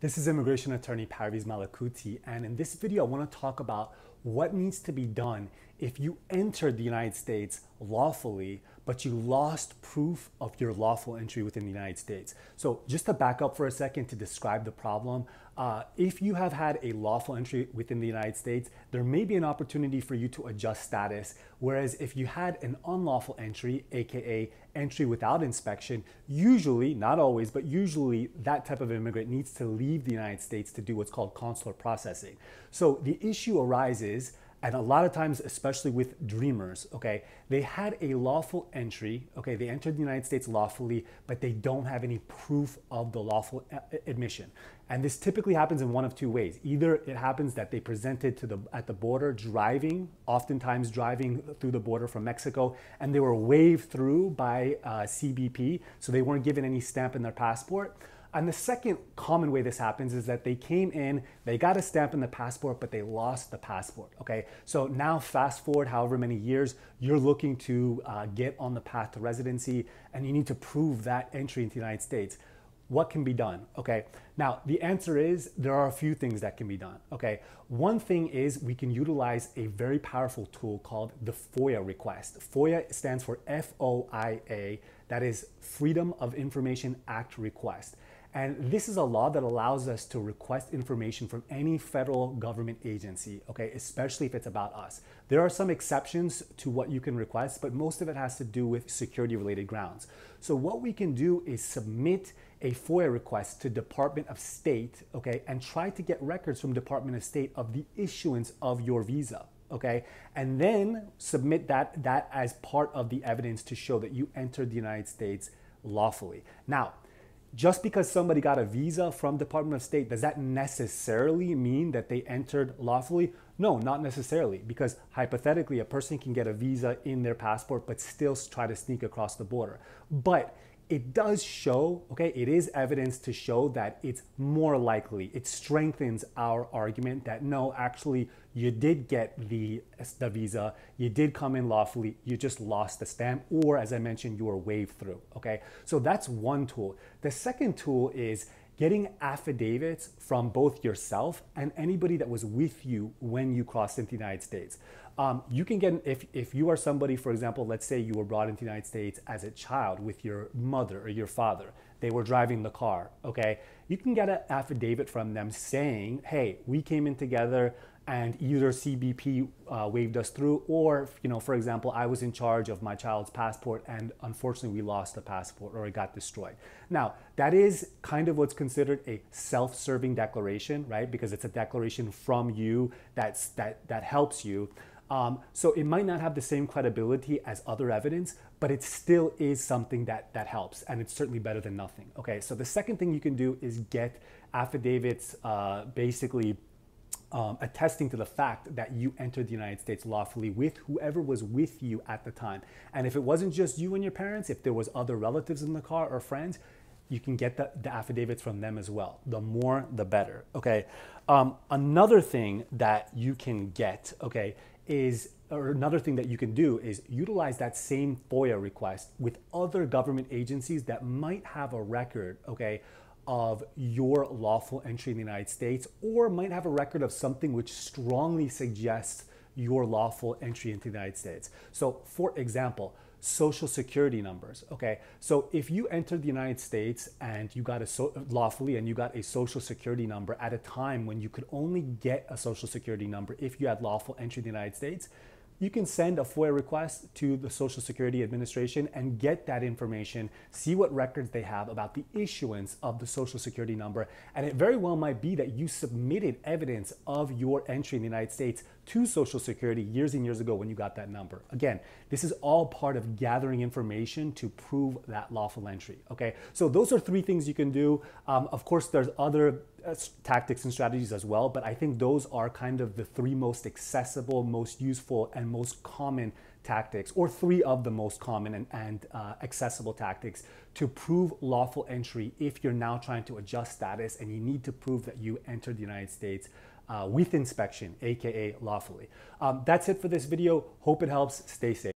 This is immigration attorney Parviz Malakuti, and in this video, I want to talk about what needs to be done if you entered the United States lawfully, but you lost proof of your lawful entry within the United States. So, just to back up for a second to describe the problem, uh, if you have had a lawful entry within the United States, there may be an opportunity for you to adjust status. Whereas if you had an unlawful entry, aka entry without inspection, usually, not always, but usually that type of immigrant needs to leave the United States to do what's called consular processing. So, the issue arises is, and a lot of times, especially with dreamers, okay, they had a lawful entry, okay, they entered the United States lawfully, but they don't have any proof of the lawful uh, uh, admission. And this typically happens in one of two ways. Either it happens that they presented to the at the border driving, oftentimes driving through the border from Mexico, and they were waved through by uh, CBP, so they weren't given any stamp in their passport. And the second common way this happens is that they came in, they got a stamp in the passport, but they lost the passport. Okay, so now fast forward however many years, you're looking to uh, get on the path to residency and you need to prove that entry into the United States. What can be done? Okay, now the answer is there are a few things that can be done. Okay, one thing is we can utilize a very powerful tool called the FOIA request. FOIA stands for F O I A, that is Freedom of Information Act request. And this is a law that allows us to request information from any federal government agency, okay, especially if it's about us. There are some exceptions to what you can request, but most of it has to do with security related grounds. So, what we can do is submit a FOIA request to Department of State, okay, and try to get records from Department of State of the issuance of your visa, okay and then submit that that as part of the evidence to show that you entered the united states lawfully now just because somebody got a visa from Department of State, does that necessarily mean that they entered lawfully? No, not necessarily, because hypothetically, a person can get a visa in their passport but still try to sneak across the border. But it does show, okay, it is evidence to show that it's more likely, it strengthens our argument that no, actually, you did get the, the visa, you did come in lawfully, you just lost the stamp, or as I mentioned, you were waved through, okay? So that's one tool. The second tool is getting affidavits from both yourself and anybody that was with you when you crossed into the United States. Um, you can get, if, if you are somebody, for example, let's say you were brought into the United States as a child with your mother or your father, they were driving the car, okay? you can get an affidavit from them saying, hey, we came in together and either CBP uh, waved us through, or you know, for example, I was in charge of my child's passport, and unfortunately, we lost the passport or it got destroyed. Now, that is kind of what's considered a self-serving declaration, right? Because it's a declaration from you that's that that helps you. Um, so it might not have the same credibility as other evidence, but it still is something that that helps, and it's certainly better than nothing. Okay, so the second thing you can do is get affidavits, uh, basically. Um, attesting to the fact that you entered the United States lawfully with whoever was with you at the time. And if it wasn't just you and your parents, if there was other relatives in the car or friends, you can get the, the, affidavits from them as well. The more, the better. Okay. Um, another thing that you can get, okay, is or another thing that you can do is utilize that same FOIA request with other government agencies that might have a record, okay, of your lawful entry in the United States or might have a record of something which strongly suggests your lawful entry into the United States. So, for example, social security numbers. Okay, so if you entered the United States and you got a so, lawfully and you got a social security number at a time when you could only get a social security number if you had lawful entry to the United States, you can send a FOIA request to the Social Security Administration and get that information, see what records they have about the issuance of the Social Security number. And it very well might be that you submitted evidence of your entry in the United States to Social Security years and years ago when you got that number. Again, this is all part of gathering information to prove that lawful entry. Okay, so those are three things you can do. Um, of course, there's other uh, tactics and strategies as well, but I think those are kind of the three most accessible, most useful, and most common tactics, or three of the most common and, and uh, accessible tactics to prove lawful entry if you're now trying to adjust status and you need to prove that you entered the United States uh, with inspection, AKA lawfully. Um, that's it for this video. Hope it helps. Stay safe.